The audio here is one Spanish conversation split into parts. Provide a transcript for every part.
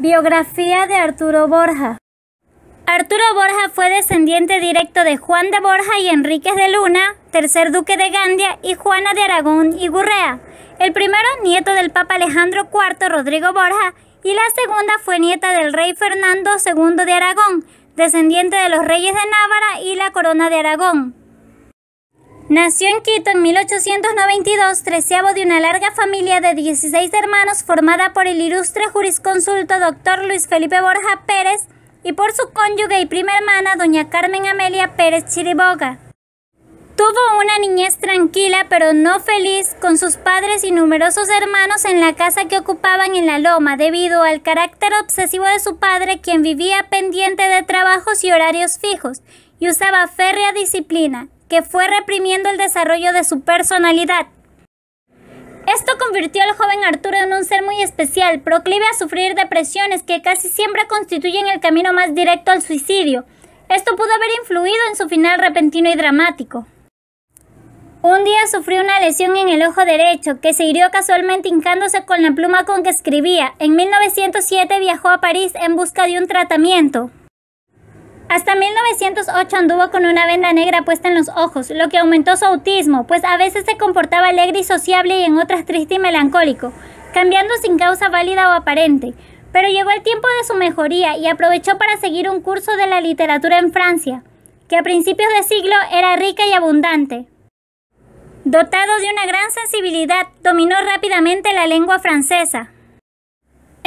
Biografía de Arturo Borja. Arturo Borja fue descendiente directo de Juan de Borja y Enríquez de Luna, tercer duque de Gandia y Juana de Aragón y Gurrea. El primero, nieto del Papa Alejandro IV Rodrigo Borja, y la segunda fue nieta del rey Fernando II de Aragón, descendiente de los reyes de Návara y la corona de Aragón. Nació en Quito en 1892, treceavo de una larga familia de 16 hermanos formada por el ilustre jurisconsulto doctor Luis Felipe Borja Pérez y por su cónyuge y prima hermana doña Carmen Amelia Pérez Chiriboga. Tuvo una niñez tranquila pero no feliz con sus padres y numerosos hermanos en la casa que ocupaban en la loma debido al carácter obsesivo de su padre quien vivía pendiente de trabajos y horarios fijos y usaba férrea disciplina que fue reprimiendo el desarrollo de su personalidad. Esto convirtió al joven Arturo en un ser muy especial, proclive a sufrir depresiones que casi siempre constituyen el camino más directo al suicidio. Esto pudo haber influido en su final repentino y dramático. Un día sufrió una lesión en el ojo derecho que se hirió casualmente hincándose con la pluma con que escribía. En 1907 viajó a París en busca de un tratamiento. Hasta 1908 anduvo con una venda negra puesta en los ojos, lo que aumentó su autismo, pues a veces se comportaba alegre y sociable y en otras triste y melancólico, cambiando sin causa válida o aparente. Pero llegó el tiempo de su mejoría y aprovechó para seguir un curso de la literatura en Francia, que a principios de siglo era rica y abundante. Dotado de una gran sensibilidad, dominó rápidamente la lengua francesa,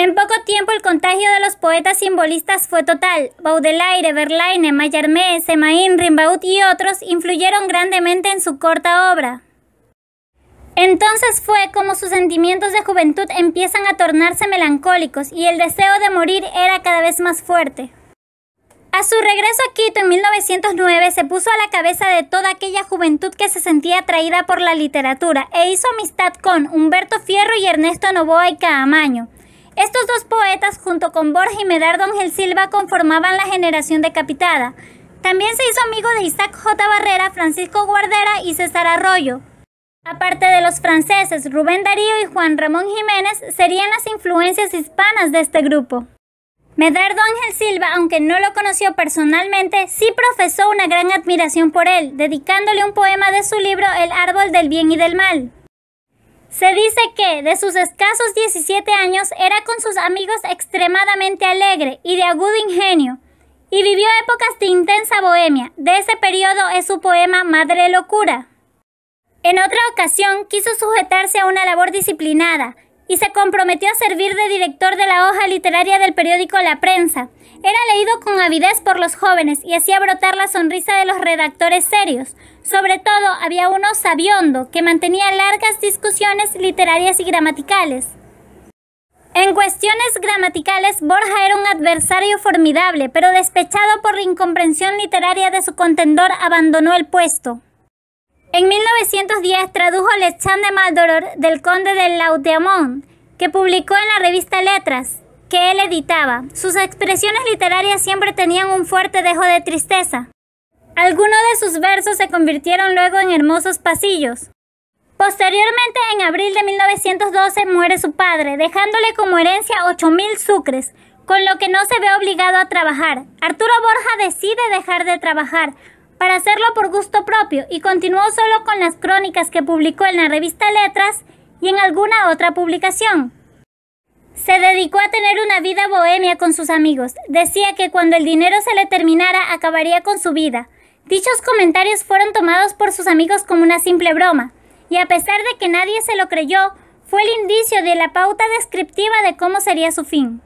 en poco tiempo el contagio de los poetas simbolistas fue total. Baudelaire, Verlaine, Mallarmé, Semain, Rimbaud y otros influyeron grandemente en su corta obra. Entonces fue como sus sentimientos de juventud empiezan a tornarse melancólicos y el deseo de morir era cada vez más fuerte. A su regreso a Quito en 1909 se puso a la cabeza de toda aquella juventud que se sentía atraída por la literatura e hizo amistad con Humberto Fierro y Ernesto Novoa y Caamaño. Estos dos poetas, junto con Borja y Medardo Ángel Silva, conformaban la generación decapitada. También se hizo amigo de Isaac J. Barrera, Francisco Guardera y César Arroyo. Aparte de los franceses, Rubén Darío y Juan Ramón Jiménez serían las influencias hispanas de este grupo. Medardo Ángel Silva, aunque no lo conoció personalmente, sí profesó una gran admiración por él, dedicándole un poema de su libro El árbol del bien y del mal. Se dice que, de sus escasos 17 años, era con sus amigos extremadamente alegre y de agudo ingenio, y vivió épocas de intensa bohemia. De ese periodo es su poema Madre Locura. En otra ocasión quiso sujetarse a una labor disciplinada, y se comprometió a servir de director de la hoja literaria del periódico La Prensa. Era leído con avidez por los jóvenes y hacía brotar la sonrisa de los redactores serios. Sobre todo había uno sabiondo que mantenía largas discusiones literarias y gramaticales. En cuestiones gramaticales, Borja era un adversario formidable, pero despechado por la incomprensión literaria de su contendor, abandonó el puesto. En 1910 tradujo Le Chant de Maldoror del conde de Laudemont, que publicó en la revista Letras, que él editaba. Sus expresiones literarias siempre tenían un fuerte dejo de tristeza. Algunos de sus versos se convirtieron luego en hermosos pasillos. Posteriormente, en abril de 1912, muere su padre, dejándole como herencia 8.000 sucres, con lo que no se ve obligado a trabajar. Arturo Borja decide dejar de trabajar, para hacerlo por gusto propio y continuó solo con las crónicas que publicó en la revista Letras y en alguna otra publicación. Se dedicó a tener una vida bohemia con sus amigos. Decía que cuando el dinero se le terminara acabaría con su vida. Dichos comentarios fueron tomados por sus amigos como una simple broma, y a pesar de que nadie se lo creyó, fue el indicio de la pauta descriptiva de cómo sería su fin.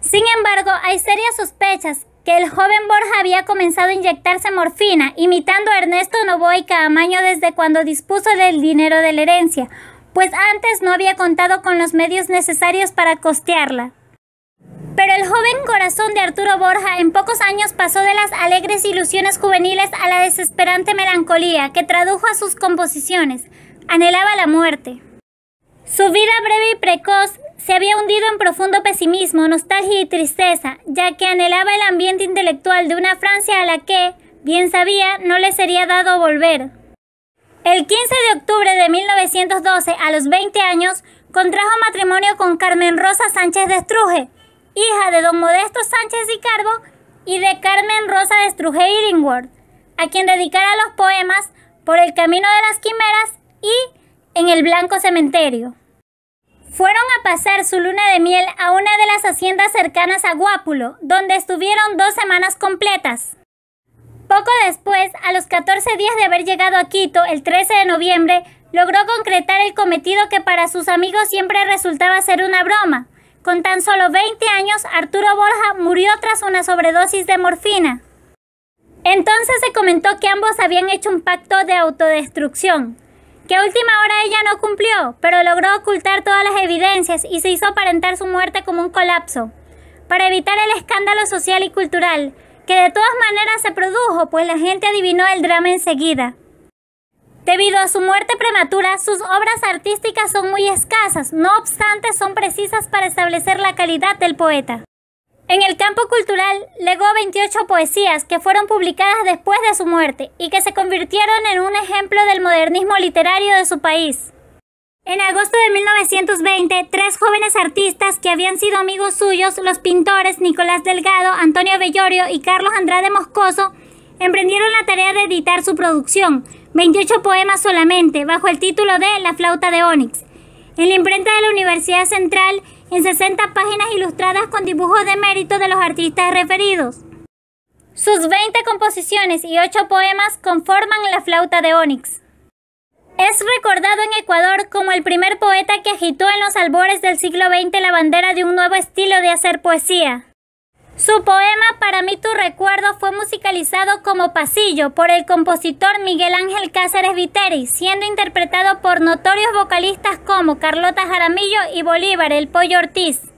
Sin embargo, hay serias sospechas que el joven Borja había comenzado a inyectarse morfina, imitando a Ernesto Novoa y Caamaño desde cuando dispuso del dinero de la herencia, pues antes no había contado con los medios necesarios para costearla. Pero el joven corazón de Arturo Borja en pocos años pasó de las alegres ilusiones juveniles a la desesperante melancolía que tradujo a sus composiciones. Anhelaba la muerte. Su vida breve y precoz se había hundido en profundo pesimismo, nostalgia y tristeza, ya que anhelaba el ambiente intelectual de una Francia a la que, bien sabía, no le sería dado volver. El 15 de octubre de 1912, a los 20 años, contrajo matrimonio con Carmen Rosa Sánchez de Estruje, hija de don Modesto Sánchez y Carbo y de Carmen Rosa de Estruje Iringworth, a quien dedicara los poemas Por el camino de las quimeras y en el Blanco Cementerio. Fueron a pasar su luna de miel a una de las haciendas cercanas a Guápulo, donde estuvieron dos semanas completas. Poco después, a los 14 días de haber llegado a Quito, el 13 de noviembre, logró concretar el cometido que para sus amigos siempre resultaba ser una broma. Con tan solo 20 años, Arturo Borja murió tras una sobredosis de morfina. Entonces se comentó que ambos habían hecho un pacto de autodestrucción que a última hora ella no cumplió, pero logró ocultar todas las evidencias y se hizo aparentar su muerte como un colapso, para evitar el escándalo social y cultural, que de todas maneras se produjo, pues la gente adivinó el drama enseguida. Debido a su muerte prematura, sus obras artísticas son muy escasas, no obstante son precisas para establecer la calidad del poeta. En el campo cultural legó 28 poesías que fueron publicadas después de su muerte y que se convirtieron en un ejemplo del modernismo literario de su país. En agosto de 1920, tres jóvenes artistas que habían sido amigos suyos, los pintores Nicolás Delgado, Antonio Bellorio y Carlos Andrade Moscoso, emprendieron la tarea de editar su producción, 28 poemas solamente, bajo el título de La flauta de Onyx. En la imprenta de la Universidad Central en 60 páginas ilustradas con dibujos de mérito de los artistas referidos. Sus 20 composiciones y 8 poemas conforman La flauta de Onyx. Es recordado en Ecuador como el primer poeta que agitó en los albores del siglo XX la bandera de un nuevo estilo de hacer poesía. Su poema Para mí tu recuerdo fue musicalizado como pasillo por el compositor Miguel Ángel Cáceres Viteri, siendo interpretado por notorios vocalistas como Carlota Jaramillo y Bolívar el Pollo Ortiz.